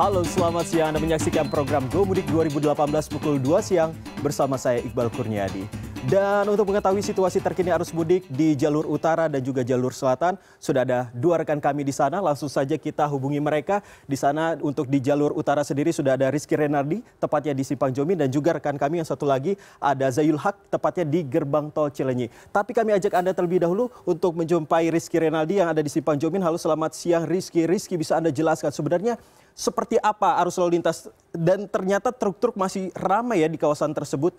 Halo, selamat siang. Anda menyaksikan program GoMudik 2018 pukul 2 siang bersama saya Iqbal Kurniadi. Dan untuk mengetahui situasi terkini arus mudik di jalur utara dan juga jalur selatan, sudah ada dua rekan kami di sana. Langsung saja kita hubungi mereka. Di sana untuk di jalur utara sendiri sudah ada Rizky Renardi, tepatnya di Simpang Jomin. Dan juga rekan kami yang satu lagi ada Zayul Haq, tepatnya di Gerbang Tol Cilenyi. Tapi kami ajak Anda terlebih dahulu untuk menjumpai Rizky Renardi yang ada di Simpang Jomin. Halo selamat siang Rizky. Rizky bisa Anda jelaskan sebenarnya seperti apa arus lalu lintas dan ternyata truk-truk masih ramai ya di kawasan tersebut?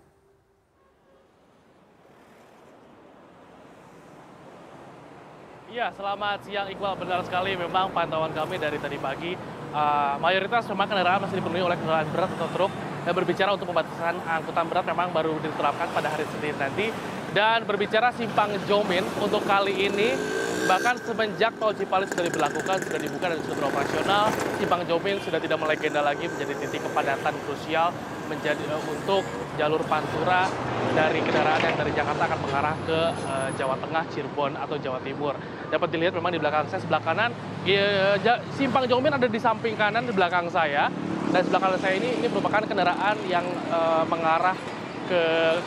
Ya, selamat siang Iqbal. Benar sekali memang pantauan kami dari tadi pagi uh, mayoritas memang kendaraan masih dipenuhi oleh kendaraan berat atau truk. Dan berbicara untuk pembatasan angkutan berat memang baru diterapkan pada hari Senin nanti. Dan berbicara simpang Jomin untuk kali ini bahkan semenjak tol Cipali sudah diberlakukan, sudah dibuka dan sudah beroperasional, simpang Jomin sudah tidak melegenda lagi menjadi titik kepadatan krusial menjadi eh, untuk jalur pantura dari kendaraan yang dari Jakarta akan mengarah ke eh, Jawa Tengah, Cirebon atau Jawa Timur. Dapat dilihat memang di belakang saya sebelah kanan ya, simpang Jomin ada di samping kanan di belakang saya dan sebelah kanan saya ini ini merupakan kendaraan yang eh, mengarah ke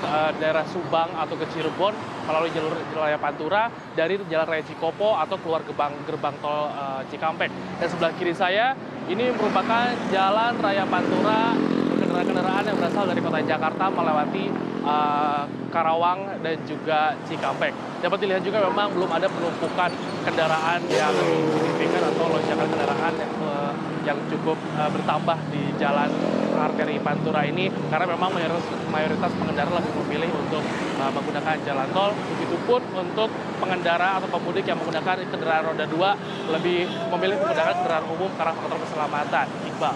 uh, daerah Subang atau ke Cirebon melalui jalur wilayah Pantura dari Jalan Raya Cikopo atau keluar gerbang gerbang tol uh, Cikampek. Dan sebelah kiri saya ini merupakan Jalan Raya Pantura kendaraan yang berasal dari kota Jakarta melewati eh, Karawang dan juga Cikampek. Dapat dilihat juga memang belum ada penumpukan kendaraan yang signifikan atau lonjakan kendaraan yang, eh, cukup eh, bertambah di jalan arteri pantura ini karena memang mayoritas pengendara lebih memilih untuk uh, menggunakan jalan tol begitupun untuk pengendara atau pemudik yang menggunakan kendaraan roda dua lebih memilih menggunakan kendaraan umum karena faktor keselamatan Iqbal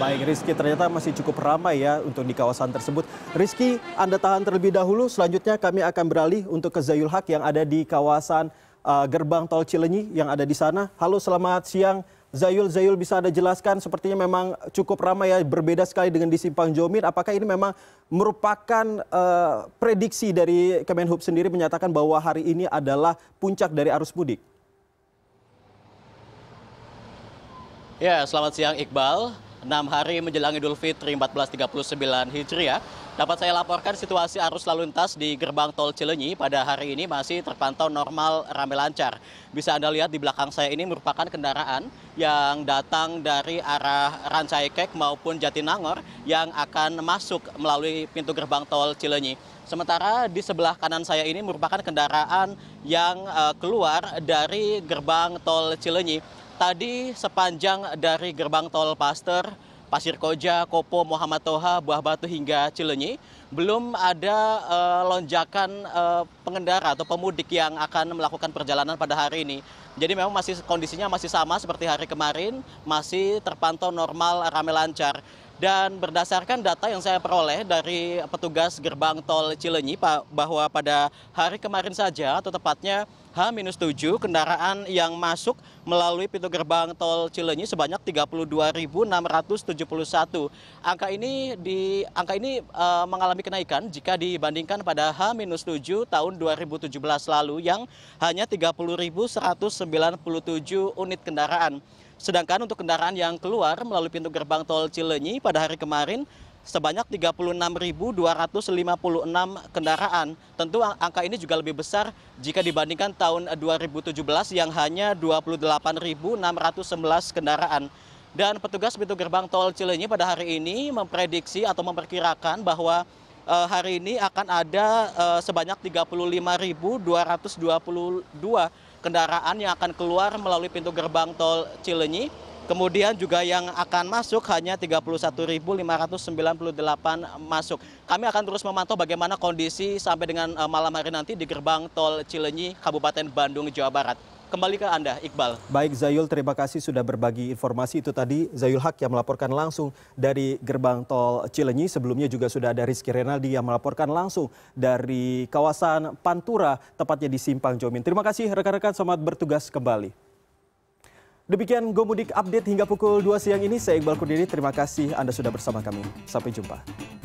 Baik Rizky ternyata masih cukup ramai ya untuk di kawasan tersebut Rizky Anda tahan terlebih dahulu selanjutnya kami akan beralih untuk ke Zayul Haq yang ada di kawasan uh, gerbang tol Cilenyi yang ada di sana. Halo, selamat siang Zayul, Zayul bisa Anda jelaskan sepertinya memang cukup ramai ya berbeda sekali dengan di Simpang Jomin. Apakah ini memang merupakan uh, prediksi dari Kemenhub sendiri menyatakan bahwa hari ini adalah puncak dari arus mudik? Ya, selamat siang Iqbal. 6 hari menjelang Idul Fitri 1439 Hijriah, Dapat saya laporkan situasi arus lalu lintas di gerbang tol Cilenyi pada hari ini masih terpantau normal ramai lancar. Bisa Anda lihat di belakang saya ini merupakan kendaraan yang datang dari arah Rancaikek maupun Jatinangor yang akan masuk melalui pintu gerbang tol Cilenyi. Sementara di sebelah kanan saya ini merupakan kendaraan yang eh, keluar dari gerbang tol Cilenyi. Tadi sepanjang dari gerbang tol Paster Pasir Koja, Kopo, Muhammad Toha, Buah Batu hingga Cilenyi, belum ada uh, lonjakan uh, pengendara atau pemudik yang akan melakukan perjalanan pada hari ini. Jadi memang masih kondisinya masih sama seperti hari kemarin, masih terpantau normal, ramai lancar dan berdasarkan data yang saya peroleh dari petugas gerbang tol Cilenyi bahwa pada hari kemarin saja atau tepatnya H-7 kendaraan yang masuk melalui pintu gerbang tol Cilenyi sebanyak 32.671. Angka ini di angka ini e, mengalami kenaikan jika dibandingkan pada H-7 tahun 2017 lalu yang hanya 30.197 unit kendaraan sedangkan untuk kendaraan yang keluar melalui pintu gerbang tol cilenyi pada hari kemarin sebanyak 36.256 kendaraan. Tentu angka ini juga lebih besar jika dibandingkan tahun 2017 yang hanya 28.611 kendaraan. Dan petugas pintu gerbang tol Cilenyi pada hari ini memprediksi atau memperkirakan bahwa Eh, hari ini akan ada eh, sebanyak 35.222 kendaraan yang akan keluar melalui pintu gerbang tol Cilenyi. Kemudian juga yang akan masuk hanya 31.598 masuk. Kami akan terus memantau bagaimana kondisi sampai dengan eh, malam hari nanti di gerbang tol Cilenyi, Kabupaten Bandung, Jawa Barat. Kembali ke Anda, Iqbal. Baik, Zayul, terima kasih sudah berbagi informasi itu tadi. Zayul Hak yang melaporkan langsung dari gerbang tol Cilenyi. Sebelumnya juga sudah ada Rizky Renaldi yang melaporkan langsung dari kawasan Pantura, tepatnya di Simpang Jomin. Terima kasih rekan-rekan, selamat bertugas kembali. Demikian Gomudik Update hingga pukul 2 siang ini. Saya Iqbal Kudiri, terima kasih Anda sudah bersama kami. Sampai jumpa.